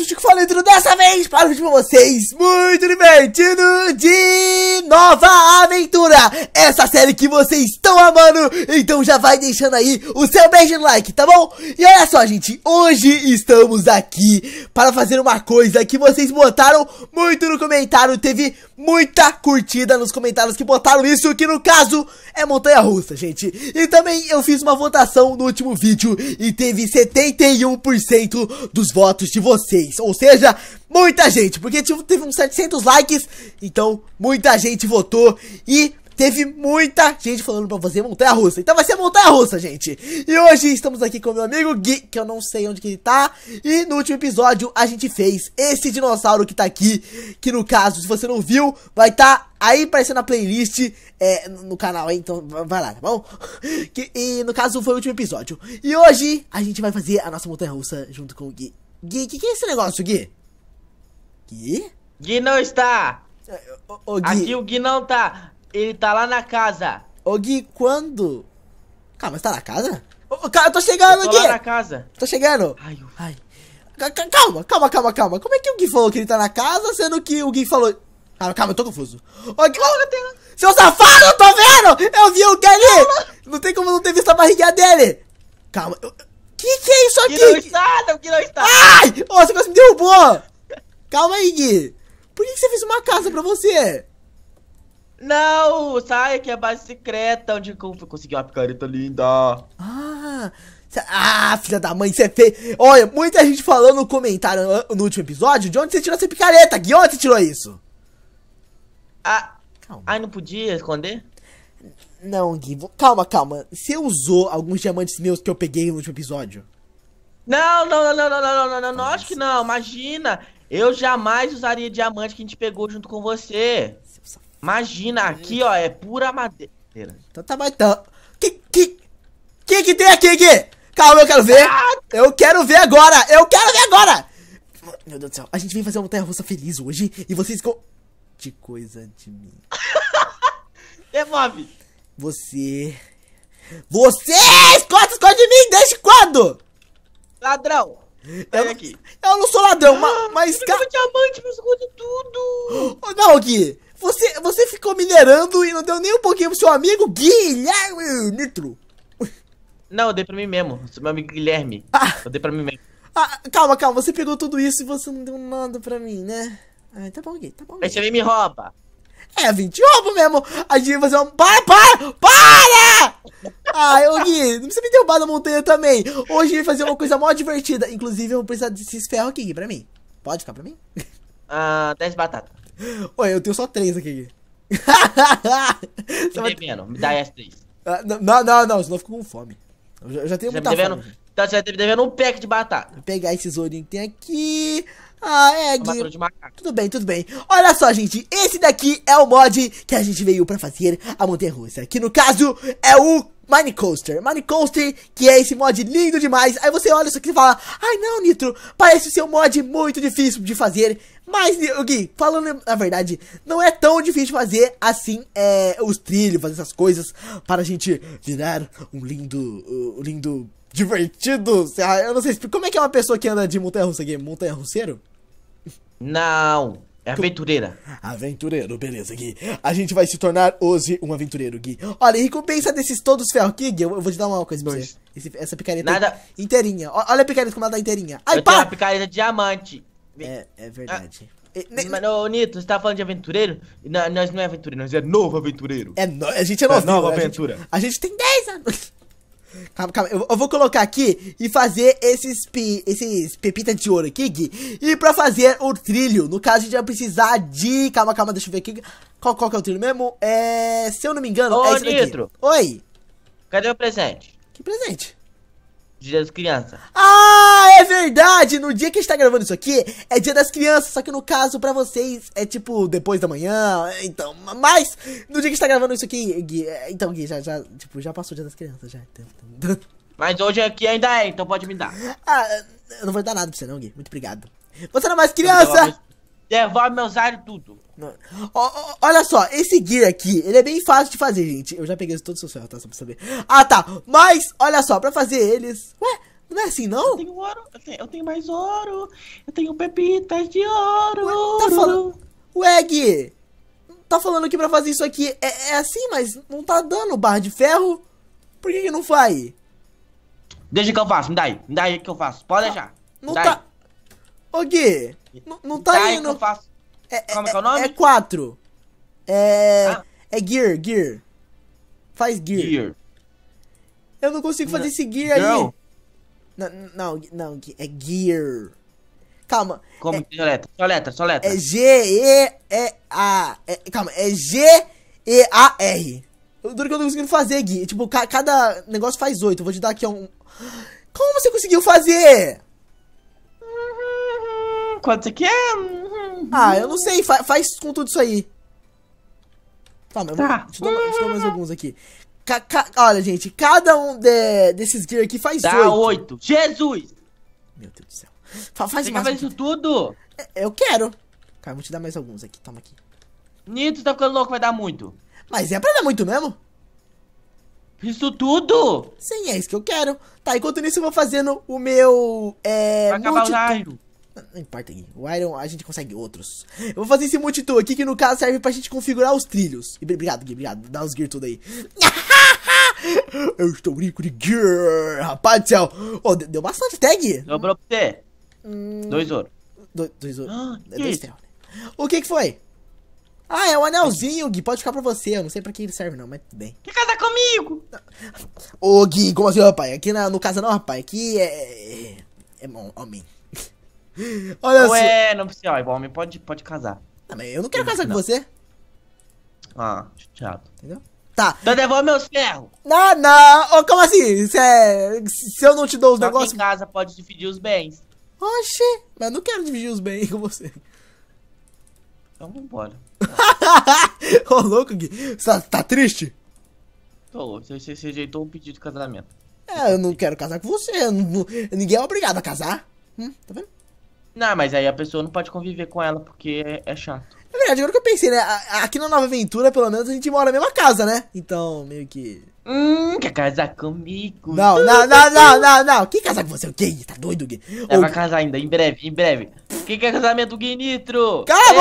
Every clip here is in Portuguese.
o Chico falando dessa vez para um de vocês muito divertido de Nova Aventura. Essa série que vocês estão amando, então já vai deixando aí o seu beijo no like, tá bom? E olha só, gente, hoje estamos aqui para fazer uma coisa que vocês botaram muito no comentário, teve muita curtida nos comentários que botaram isso, que no caso é montanha russa, gente. E também eu fiz uma votação no último vídeo e teve 71% dos votos de vocês, ou seja, muita gente, porque tipo, teve uns 700 likes, então muita gente votou e teve muita gente falando pra fazer montanha russa. Então vai ser montanha russa, gente. E hoje estamos aqui com meu amigo Gui, que eu não sei onde que ele tá. E no último episódio a gente fez esse dinossauro que tá aqui. Que no caso, se você não viu, vai estar tá aí aparecendo na playlist é, no canal, hein? Então vai lá, tá bom? Que, e no caso foi o último episódio. E hoje a gente vai fazer a nossa montanha russa junto com o Gui. Gui, o que, que é esse negócio, Gui? Gui? Gui não está! O, é, o Gui... Aqui o Gui não tá. Ele tá lá na casa. Ô Gui, quando? Calma, você tá na casa? Ô, cara, eu tô chegando, eu tô Gui! Lá na casa. Tô chegando. Ai, eu... Ai. Calma, calma, calma, calma. Como é que o Gui falou que ele tá na casa, sendo que o Gui falou... Calma, calma, eu tô confuso. Ô, Gui... Calma, Seu safado, eu tô vendo! Eu vi o Gui ali! Calma. Não tem como não ter visto a barriguinha dele! Calma, eu... Que que é isso aqui? Que não está, que não está. Ai! Nossa, você quase me derrubou! Calma aí, Gui. Por que, que você fez uma casa pra você? Não, sai que é a base secreta onde conseguiu uma picareta linda. Ah, ah filha da mãe, você fez. Olha, muita gente falou no comentário no último episódio de onde você tirou essa picareta. De onde você tirou isso? Ah, calma. Ai, não podia esconder? Não, Gui, calma, calma. Você usou alguns diamantes meus que eu peguei no último episódio? Não, não, não, não, não, não, não, não, acho que não. Imagina, eu jamais usaria diamante que a gente pegou junto com você. Imagina, aqui, ó, é pura madeira. Então tá bom, então. Que, que, que que tem aqui, Calma, eu quero ver. Ah! Eu quero ver agora. Eu quero ver agora. Meu Deus do céu. A gente vem fazer uma montanha-russa feliz hoje e vocês... com De coisa de mim. Devolve. Você... você esconde, esconde de mim! Desde quando? Ladrão. Eu, aqui. eu não sou ladrão, ah, mas... mas eu ca... diamante, me esconde tudo. Não, Gui. Você, você ficou minerando e não deu nem um pouquinho pro seu amigo Guilherme Nitro. Não, eu dei pra mim mesmo. Meu amigo Guilherme. Ah. Eu dei pra mim mesmo. Ah, calma, calma. Você pegou tudo isso e você não deu nada pra mim, né? Ah, tá bom, Gui, tá bom. Gui. Deixa ele me rouba. É, 20 roubo mesmo. A gente vai fazer um... Para, para, para! Ah, eu, Gui, não precisa me derrubar na montanha também. Hoje vai fazer uma coisa mó divertida. Inclusive, eu vou precisar desses ferros aqui, Gui, pra mim. Pode ficar pra mim? Ah, 10 batatas. Ué, eu tenho só três aqui. Você vai... devendo, me dá S3. Ah, não, não, não, senão eu fico com fome. Eu já, eu já tenho você tá muita devendo... fome. Então você vai ter me devendo um pack de batata. Vou pegar esses ourinhos que tem aqui. Ah, é, Gui. Tudo bem, tudo bem. Olha só, gente. Esse daqui é o mod que a gente veio pra fazer a montanha-russa. Que, no caso, é o Minecoaster, Minecoaster, que é esse mod lindo demais. Aí você olha isso aqui e fala, ai não, Nitro, parece ser um mod muito difícil de fazer. Mas, Gui, falando na verdade, não é tão difícil fazer assim é, os trilhos, fazer essas coisas para a gente virar um lindo, um lindo, divertido. Eu não sei, como é que é uma pessoa que anda de montanha-russa, Gui? Montanha-russeiro? Não. É aventureira. Aventureiro, beleza, Gui. A gente vai se tornar hoje um aventureiro, Gui. Olha, em recompensa desses todos ferros aqui, Gui, eu, vou te dar uma coisa pra você. essa picareta Nada... inteirinha. Olha a picareta como ela tá inteirinha. Ai, eu pá! picareta diamante. É, é verdade. Ah. Mas, ô, Nito, você tá falando de aventureiro? Não, nós não é aventureiro, nós é novo aventureiro. É no... A gente é tá novo. É nova aventura. A gente, a gente tem 10 anos. Calma, calma. Eu, eu, vou colocar aqui e fazer esses, pe, esses pepitas de ouro aqui, Gui. E pra fazer o trilho, no caso, a gente vai precisar de... Calma, calma, deixa eu ver aqui. Qual, qual que é o trilho mesmo? É... Se eu não me engano, Ô, é esse daqui. Nitro. Oi. Cadê o presente? Que presente? Dia das Crianças. Ah! verdade, no dia que a gente tá gravando isso aqui, é dia das crianças, só que no caso pra vocês é tipo depois da manhã, então, mas no dia que a gente tá gravando isso aqui, Gui, é, então Gui, já, já, tipo, já passou o dia das crianças, já. Mas hoje aqui ainda é, então pode me dar. Ah, eu não vou dar nada pra você não, Gui, muito obrigado. Você não é mais criança! Devolve meus ares tudo. O, o, olha só, esse gear aqui, ele é bem fácil de fazer, gente. Eu já peguei todos os seus ferros, tá? Só pra saber. Ah, tá. Mas, olha só, pra fazer eles... Ué? Não é assim, não? Eu tenho ouro, eu tenho, eu tenho mais ouro, eu tenho pepitas de ouro. Ué, tá falando... Ué Gui, tá falando que pra fazer isso aqui é, é assim, mas não tá dando barra de ferro? Por que, que não faz? Deixa que eu faço, me dá aí, me dá aí que eu faço, pode tá, deixar. Não tá... Aí. Ô Gui, não, tá indo... eu faço. É, é, Como é, que é, é o nome? É 4. É... Ah. É gear, gear. Faz gear. Gear. Eu não consigo fazer esse gear aí. Não, não, não, é gear. Calma. Como? É, só letra, só letra, só letra. É G-E-E-A. É, calma, é G-E-A-R. duro que eu tô conseguindo fazer, Gui. Tipo, ca cada negócio faz oito. Vou te dar aqui um. Como você conseguiu fazer? Quanto que é? Ah, eu não sei. Fa faz com tudo isso aí. Calma, tá. eu vou... Tá. Te dar, te mais alguns aqui. Ca, ca, olha, gente, cada um de, desses gear aqui faz Dá oito. Jesus! Meu Deus do céu. Fa, faz Você mais. Você isso tudo? É, eu quero. Cara, vou te dar mais alguns aqui. Toma aqui. Nito, tá ficando louco, vai dar muito. Mas é pra dar muito mesmo? Isso tudo? Sim, é isso que eu quero. Tá, enquanto isso eu vou fazendo o meu. É. Vai acabar o Iron. Não, importa aqui. O Iron a gente consegue outros. Eu vou fazer esse multitool aqui que no caso serve pra gente configurar os trilhos. obrigado, Gui, obrigado. Dá os gear tudo aí. Eu estou rico de gear, rapaz do céu. Oh, deu bastante tag. Dobrou pra você. Hum... Dois ouro. dois ouro. Ah, é dois né? O que que foi? Ah, é um anelzinho, Gui. Pode ficar pra você. Eu não sei pra que ele serve, não, mas tudo bem. Quer casar comigo? Ô, Gui, como assim, rapaz? Aqui na, no casa não, rapaz. Aqui é. É, é bom, homem. Olha só. Ué, não precisa. Ó, homem pode, pode casar. Não, ah, mas eu não quero casar não. com você. Ah, chato. Entendeu? Tá. Então devolve meus ferros. Não, não. Oh, como assim? Se, é- Se eu não te dou os negócios. em casa pode dividir os bens. Oxi, mas não quero dividir os bens com você. Então vambora. Ô, oh, louco, Gui. Você tá, tá triste? Tô, você, você rejeitou um pedido de casamento. É, eu não quero casar com você. Não, ninguém é obrigado a casar. Hum, tá vendo? Não, mas aí a pessoa não pode conviver com ela porque é, é chato. Na verdade, agora que eu pensei, né? Aqui na Nova Aventura, pelo menos, a gente mora na mesma casa, né? Então, meio que. Hum, quer casar comigo? Não, não, não, não, não, não. Quem casar com você? O gay? Tá doido, Gui? É, Ou... vai casar ainda, em breve, em breve. Quem quer casamento Gui nitro? Cala a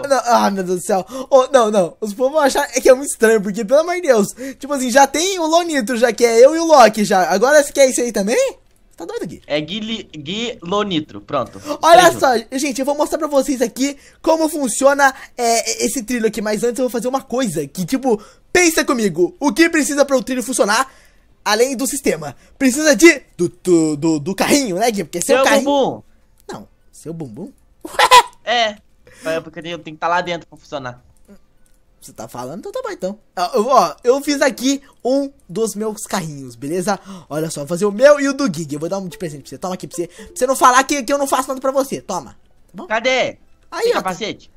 boca! Ah, ah, meu Deus do céu. Oh, não, não. Os povos vão achar é que é muito estranho, porque, pelo amor de Deus, tipo assim, já tem o Lonitro, já que é eu e o Loki já. Agora você quer isso aí também? Você tá doido, Gui? É Gui, Gui Lonitro, pronto. Olha só, gente, eu vou mostrar pra vocês aqui como funciona é, esse trilho aqui. Mas antes eu vou fazer uma coisa que, tipo, pensa comigo. O que precisa para o trilho funcionar? Além do sistema. Precisa de... Do, do, do, do carrinho, né, Gui? Porque seu, seu carrinho... bumbum. Não, seu bumbum? Ué? É, porque eu tenho que estar tá lá dentro pra funcionar. Você tá falando? Então tá bom então. Eu, ó, eu fiz aqui um dos meus carrinhos, beleza? Olha só, vou fazer o meu e o do Gig. Eu vou dar um de presente pra você. Toma aqui pra você. Pra você não falar que, que eu não faço nada pra você. Toma. Tá Cadê? Aí, tem ó, tá- capacete?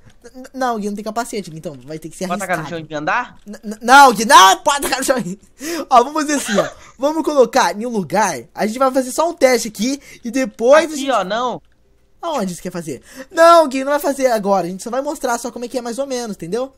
Não, Gui não tem capacete, então vai ter que ser arriscado. Bota a cara no chão e andar? N não, Gui, não, bota a cara no chão. ó, vamos fazer assim, ó. Vamos colocar em um lugar. A gente vai fazer só um teste aqui e depois. Aqui, gente... ó, não. Aonde você quer fazer? Não, Gui, não vai fazer agora. A gente só vai mostrar só como é que é mais ou menos, entendeu?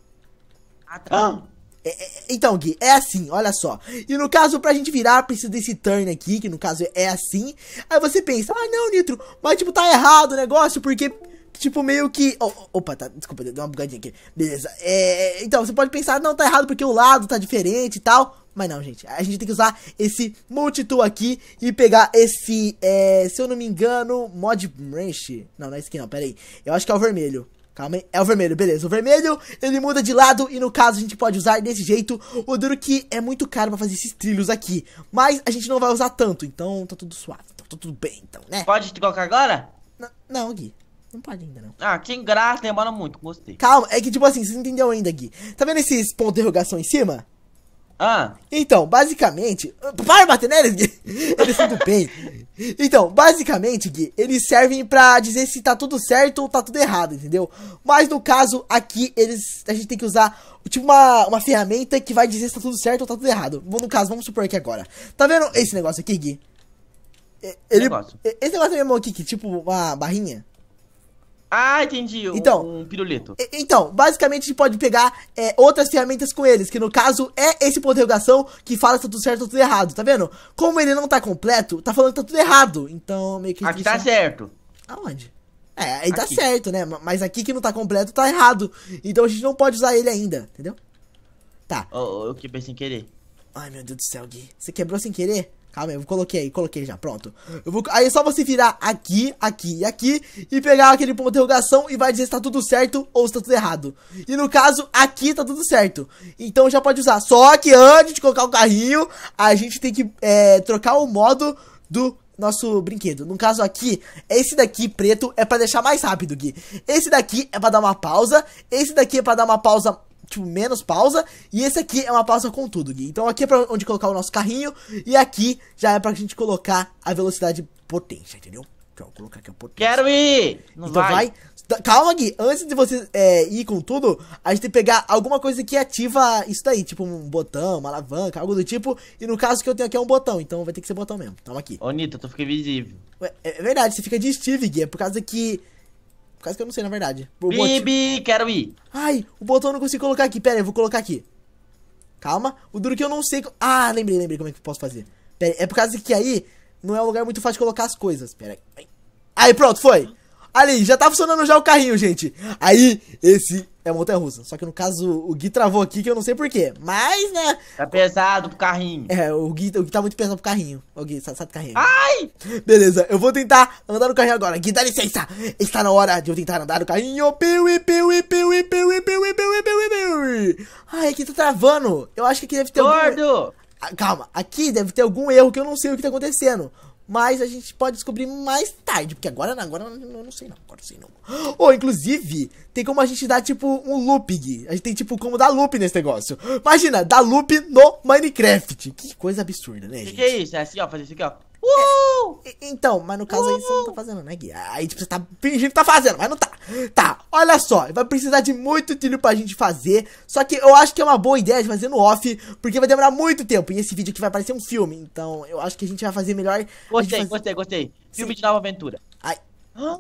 Ah. É, é, então, Gui, é assim, olha só. E no caso, pra gente virar, precisa desse turn aqui, que no caso é assim. Aí você pensa, ah não, Nitro, mas tipo, tá errado o negócio, porque tipo, meio que. Oh, opa, tá, desculpa, deu uma bugadinha aqui. Beleza. É, então, você pode pensar, não, tá errado porque o lado tá diferente e tal. Mas não, gente. A gente tem que usar esse multitool aqui e pegar esse, é, se eu não me engano, mod branch. Não, não é esse aqui não, pera aí. Eu acho que é o vermelho. Calma aí, é o vermelho, beleza. O vermelho, ele muda de lado e no caso a gente pode usar desse jeito. O duro que é muito caro pra fazer esses trilhos aqui. Mas a gente não vai usar tanto, então tá tudo suave. Então, tá tudo bem, então, né? Pode te colocar agora? N não, Gui. Não pode ainda, não. Ah, que graça, demora muito, gostei. Calma, é que tipo assim, vocês não entenderam ainda, Gui. Tá vendo esses pontos de interrogação em cima? Ah. Então, basicamente... Para bater neles, Gui. Eles tudo bem. Então, basicamente, Gui, eles servem pra dizer se tá tudo certo ou tá tudo errado, entendeu? Mas no caso aqui, eles a gente tem que usar tipo uma, uma ferramenta que vai dizer se tá tudo certo ou tá tudo errado. No caso, vamos supor aqui agora. Tá vendo esse negócio aqui, Gui? Ele, negócio. Esse negócio mesmo aqui, que tipo uma barrinha. Ah, entendi. Então, um piruleto. Então, basicamente a gente pode pegar é, outras ferramentas com eles, que no caso é esse ponto de interrogação que fala se tá tudo certo ou tá tudo errado, tá vendo? Como ele não tá completo, tá falando que tá tudo errado. Então, meio que. Aqui tá certo. Aonde? É, aí tá certo, né? Mas aqui que não tá completo tá errado. Então a gente não pode usar ele ainda, entendeu? Tá. Oh, oh eu quebrei sem querer. Ai, meu Deus do céu, Gui. Você quebrou sem querer? Calma aí, eu coloquei, aí coloquei já, pronto. Eu vou, aí é só você virar aqui, aqui e aqui e pegar aquele ponto de interrogação e vai dizer se tá tudo certo ou se tá tudo errado. E no caso, aqui tá tudo certo. Então já pode usar. Só que antes de colocar o carrinho, a gente tem que é, trocar o modo do nosso brinquedo. No caso aqui, esse daqui preto é para deixar mais rápido, Gui. Esse daqui é para dar uma pausa, esse daqui é para dar uma pausa tipo, menos pausa. E esse aqui é uma pausa com tudo, Gui. Então aqui é pra onde colocar o nosso carrinho. E aqui já é pra gente colocar a velocidade potência, entendeu? Então, vou colocar aqui a potência. Quero ir! Não então vai. vai. Tá, calma, Gui. Antes de você é, ir com tudo, a gente tem que pegar alguma coisa que ativa isso daí. Tipo um botão, uma alavanca, algo do tipo. E no caso que eu tenho aqui é um botão. Então vai ter que ser botão mesmo. Toma aqui. Ô, Nito, tu fica invisível. É, é verdade, você fica de Steve, Gui. É por causa que... Por causa que eu não sei, na verdade. Bibi, quero ir. Ai, o botão eu não consigo colocar aqui. Pera aí, eu vou colocar aqui. Calma. O duro é que eu não sei... Ah, lembrei, lembrei como é que eu posso fazer. Pera aí. É por causa que aí não é um lugar muito fácil de colocar as coisas. Pera aí. Aí, pronto, foi. Ali, já tá funcionando já o carrinho, gente. Aí, esse é montanha russa. Só que no caso, o Gui travou aqui, que eu não sei porquê. Mas, né. Tá pesado pro carrinho. É, o Gui, o Gui tá muito pesado pro carrinho. O Gui, sai, sai do carrinho. Ai! Beleza, eu vou tentar andar no carrinho agora. Gui, dá licença. Está na hora de eu tentar andar no carrinho. Piui, piui, piui, piui, piui, piui, piui, piui. Ai, aqui tá travando. Eu acho que aqui deve ter Gordo! Algum... Ah, calma, aqui deve ter algum erro que eu não sei o que tá acontecendo. Mas a gente pode descobrir mais tarde, porque agora, agora eu não sei não, agora eu sei não. Ou, oh, inclusive, tem como a gente dar, tipo, um looping. A gente tem, tipo, como dar loop nesse negócio. Imagina, dar loop no Minecraft. Que coisa absurda, né, gente? O que, que é isso? É assim, ó, fazer isso aqui, ó. Uh! Então, mas no caso Uhul! aí você não tá fazendo, né, Gui? Aí tipo, você tá fingindo que tá fazendo, mas não tá. Tá, olha só, vai precisar de muito trilho pra gente fazer. Só que eu acho que é uma boa ideia de fazer no off, porque vai demorar muito tempo. E esse vídeo aqui vai parecer um filme, então eu acho que a gente vai fazer melhor. Gostei, fazer... gostei, gostei. Filme Sim. de nova aventura.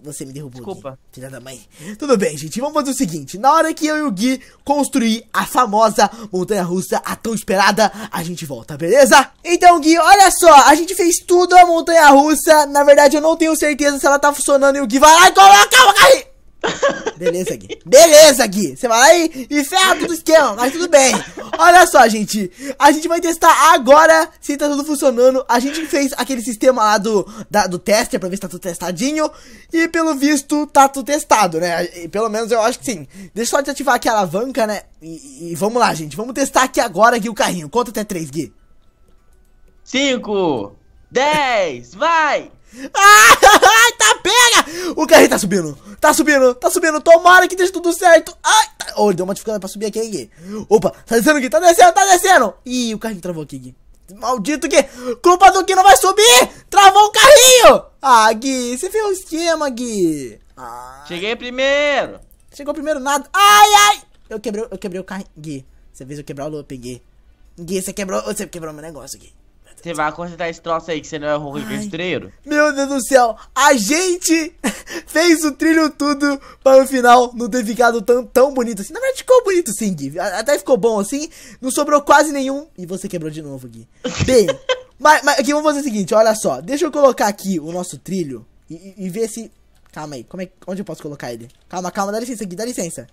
Você me derrubou. Desculpa. Gui, filha da mãe. Tudo bem, gente. Vamos fazer o seguinte: na hora que eu e o Gui construir a famosa montanha russa, a tão esperada, a gente volta, beleza? Então, Gui, olha só. A gente fez tudo a montanha russa. Na verdade, eu não tenho certeza se ela tá funcionando. E o Gui vai lá e coloca o carrinho. Beleza, Gui. Beleza, Gui. Você vai lá e, e ferra tudo o esquema, mas tudo bem. Olha só, gente. A gente vai testar agora se tá tudo funcionando. A gente fez aquele sistema lá do, da, do tester pra ver se tá tudo testadinho. E pelo visto, tá tudo testado, né? E, pelo menos eu acho que sim. Deixa eu só desativar aqui a alavanca, né? E, e vamos lá, gente. Vamos testar aqui agora, Gui, o carrinho. Conta até três, Gui. Cinco, dez, vai! Ah, ai, tá pega! O carrinho tá subindo, tá subindo, tá subindo, tomara que deixe tudo certo. Ai, tá... oh, deu uma dificuldade pra subir aqui, Gui. Opa, tá descendo Gui! tá descendo, tá descendo. Ih, o carrinho travou aqui, Gui. Maldito Gui, culpa do que não vai subir, travou o carrinho. Ah, Gui, você fez o esquema, Gui. Ai. Cheguei primeiro. Chegou primeiro nada. Ai, ai. Eu quebrei, eu quebrei o carrinho, Gui. Você fez eu quebrar o loop, Gui. Gui, você quebrou, você quebrou meu negócio, Gui. Você vai consertar esse troço aí que você não é o com esse Meu Deus do céu, a gente fez o trilho tudo para o final não ter ficado tão, tão bonito assim. Na verdade ficou bonito sim, Gui. Até ficou bom assim, não sobrou quase nenhum. E você quebrou de novo, Gui. Bem, mas, mas aqui vamos fazer o seguinte, olha só. Deixa eu colocar aqui o nosso trilho e, e ver se... Calma aí, como é, onde eu posso colocar ele? Calma, calma, dá licença, aqui, dá licença.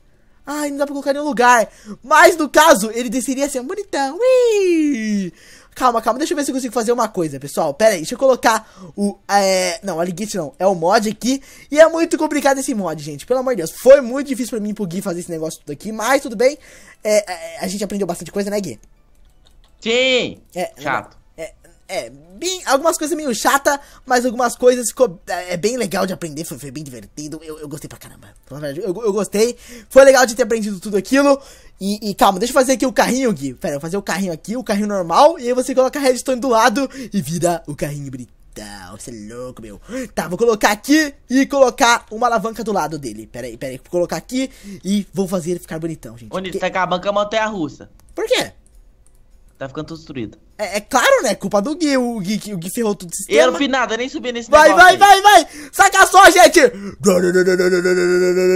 Ai, não dá pra colocar em nenhum lugar. Mas no caso, ele desceria assim, bonitão. Ui! Calma, calma, deixa eu ver se eu consigo fazer uma coisa, pessoal. Pera aí, deixa eu colocar o... É... Não, Alligate não, é o mod aqui. E é muito complicado esse mod, gente, pelo amor de Deus. Foi muito difícil pra mim pro Gui fazer esse negócio tudo aqui, mas tudo bem. É, é, a gente aprendeu bastante coisa, né, Gui? Sim! É, Chato. É, é, bem, algumas coisas meio chata, mas algumas coisas ficou, é, é bem legal de aprender, foi, foi bem divertido, eu, eu gostei pra caramba, eu, eu, gostei, foi legal de ter aprendido tudo aquilo, e, e, calma, deixa eu fazer aqui o carrinho, Gui. Pera, eu vou fazer o carrinho aqui, o carrinho normal. E aí você coloca a redstone do lado e vira o carrinho bonitão. Você é louco, meu. Tá, vou colocar aqui e colocar uma alavanca do lado dele. Pera aí, pera aí. Vou colocar aqui e vou fazer ele ficar bonitão, gente. Bonito, porque... tá com a banca montanha-russa. Por quê? Tá ficando tudo destruído. É, é, claro, né? Culpa do Gui. O Gui, o Gui ferrou tudo o sistema. Eu não fiz nada, nem subi nesse vai, Vai, aí. vai, vai, vai! Saca só, gente!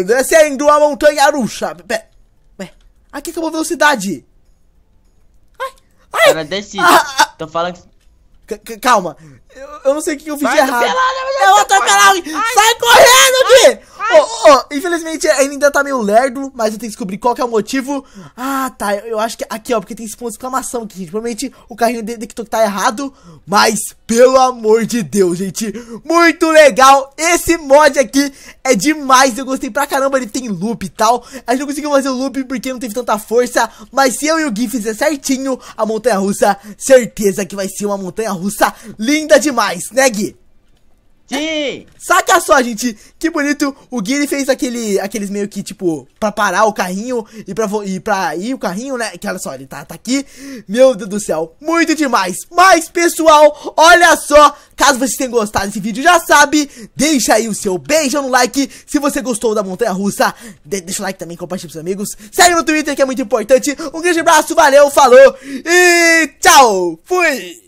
Descendo a montanha russa. Pera. Aqui acabou a velocidade. Ai, ai. Cara, ah, ah, Tô falando que... calma, eu, eu, não sei o que eu fiz Vai, de errado. eu vou atropelar Sai correndo, Gui! Oh, oh, infelizmente ainda tá meio lerdo, mas eu tenho que descobrir qual que é o motivo. Ah, tá. Eu, eu acho que aqui, ó, porque tem esse ponto de exclamação aqui, gente. Provavelmente o carrinho de que tá errado, mas pelo amor de Deus, gente. Muito legal. Esse mod aqui é demais. Eu gostei pra caramba. Ele tem loop e tal. A gente não conseguiu fazer o loop porque não teve tanta força, mas se eu e o Gui fizer certinho, a montanha russa, certeza que vai ser uma montanha russa linda demais, né, Gui? Sim! Saca só, gente, que bonito. O Gui fez aquele, aqueles meio que, tipo, pra parar o carrinho e pra, e pra ir o carrinho, né? Que olha só, ele tá, tá aqui. Meu Deus do céu, muito demais. Mas, pessoal, olha só. Caso vocês tenham gostado desse vídeo, já sabe, deixa aí o seu beijo no like. Se você gostou da Montanha Russa, de deixa o like também, compartilha com seus amigos. Segue no Twitter que é muito importante. Um grande abraço, valeu, falou e tchau. Fui!